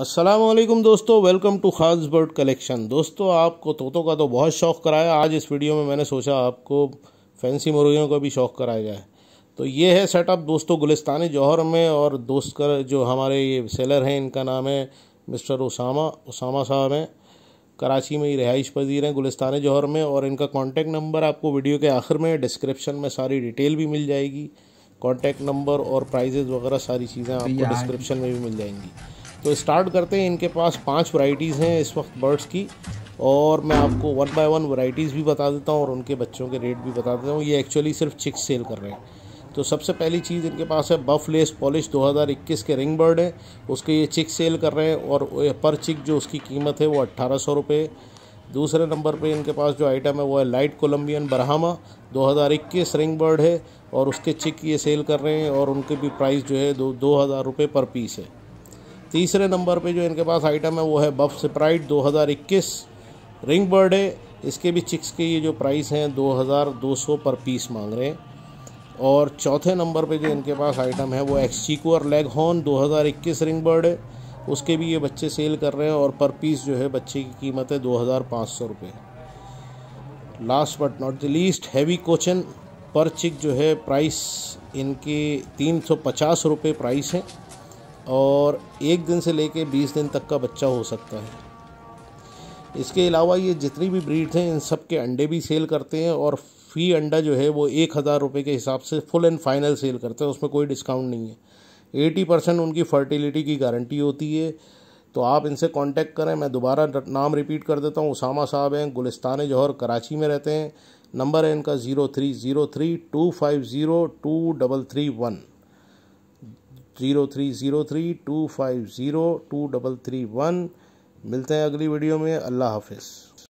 असलम दोस्तों welcome to खास bird collection दोस्तों आपको तोतों का तो बहुत शौक़ कराया आज इस वीडियो में मैंने सोचा आपको फैंसी मुर्गियों का भी शौक़ कराया जाए तो ये है सेटअप दोस्तों गुलिस्तानी जौहर में और दोस्त कर जो हमारे ये सेलर हैं इनका नाम है मिस्टर उसामा उसामा साहब हैं कराची में ही रिहाइश पजीर हैं गुलिस्तान जौहर में और इनका कॉन्टैक्ट नंबर आपको वीडियो के आखिर में डिस्क्रिप्शन में सारी डिटेल भी मिल जाएगी कॉन्टैक्ट नंबर और प्राइजेज़ वगैरह सारी चीज़ें आपको डिस्क्रिप्शन में भी मिल जाएंगी तो स्टार्ट करते हैं इनके पास पांच वैरायटीज़ हैं इस वक्त बर्ड्स की और मैं आपको वन बाय वन वैरायटीज़ भी बता देता हूँ और उनके बच्चों के रेट भी बता देता हूँ ये एक्चुअली सिर्फ चिक्स सेल कर रहे हैं तो सबसे पहली चीज़ इनके पास है बफ लेस पॉलिश 2021 के रिंग बर्ड है उसके ये चिक सेल कर रहे हैं और पर चिक जो उसकी कीमत है वो अट्ठारह सौ रुपये दूसरे नंबर पे इनके पास जो आइटम है वो है लाइट कोलम्बियन बरहामा 2021 रिंग बर्ड है और उसके चिक ये सेल कर रहे हैं और उनके भी प्राइस जो है दो दो हज़ार रुपये पर पीस है तीसरे नंबर पे जो इनके पास आइटम है वो है बफ स्प्राइट 2021 रिंग है इसके भी चिक्स के ये जो प्राइस हैं 2200 पर पीस मांग रहे हैं और चौथे नंबर पे जो इनके पास आइटम है वो और लेग हॉर्न दो रिंग है उसके भी ये बच्चे सेल कर रहे हैं और पर पीस जो है बच्चे की कीमत है दो हज़ार last but not the least heavy कोचन पर चिक जो है प्राइस इनके तीन सौ पचास रुपये प्राइस है और एक दिन से लेके बीस दिन तक का बच्चा हो सकता है इसके अलावा ये जितनी भी ब्रीड हैं इन सब के अंडे भी सेल करते हैं और फ़ी अंडा जो है वो एक हज़ार रुपये के हिसाब से फुल एंड फाइनल सेल करते हैं उसमें कोई डिस्काउंट नहीं है एटी परसेंट उनकी फर्टिलिटी की गारंटी होती है तो आप इनसे कांटेक्ट करें मैं दोबारा नाम रिपीट कर देता हूँ उसामा साहब हैं गुलिस्तान जौहर कराची में रहते हैं नंबर है इनका zero three zero three two five zero two double three one zero three zero three two five zero two double three one मिलते हैं अगली वीडियो में अल्लाह हाफिज़